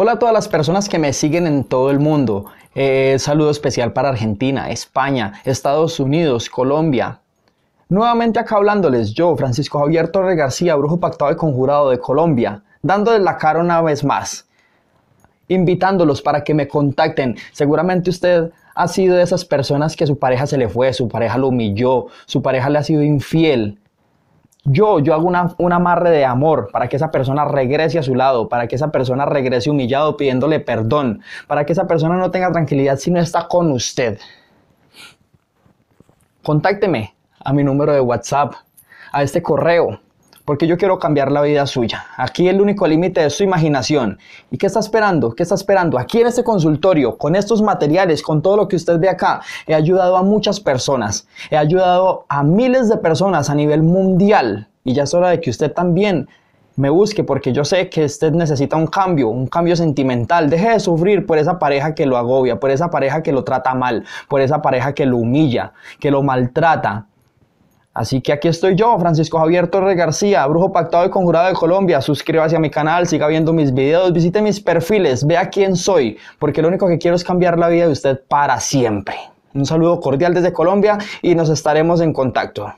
Hola a todas las personas que me siguen en todo el mundo. Eh, saludo especial para Argentina, España, Estados Unidos, Colombia. Nuevamente acá hablándoles yo, Francisco Javier Torre García, brujo pactado y conjurado de Colombia, dándoles la cara una vez más, invitándolos para que me contacten. Seguramente usted ha sido de esas personas que su pareja se le fue, su pareja lo humilló, su pareja le ha sido infiel. Yo, yo hago una, un amarre de amor para que esa persona regrese a su lado, para que esa persona regrese humillado pidiéndole perdón, para que esa persona no tenga tranquilidad si no está con usted. Contácteme a mi número de WhatsApp, a este correo porque yo quiero cambiar la vida suya. Aquí el único límite es su imaginación. ¿Y qué está esperando? ¿Qué está esperando? Aquí en este consultorio, con estos materiales, con todo lo que usted ve acá, he ayudado a muchas personas. He ayudado a miles de personas a nivel mundial. Y ya es hora de que usted también me busque porque yo sé que usted necesita un cambio, un cambio sentimental. Deje de sufrir por esa pareja que lo agobia, por esa pareja que lo trata mal, por esa pareja que lo humilla, que lo maltrata Así que aquí estoy yo, Francisco Javier Torres García, brujo pactado y conjurado de Colombia. Suscríbase a mi canal, siga viendo mis videos, visite mis perfiles, vea quién soy, porque lo único que quiero es cambiar la vida de usted para siempre. Un saludo cordial desde Colombia y nos estaremos en contacto.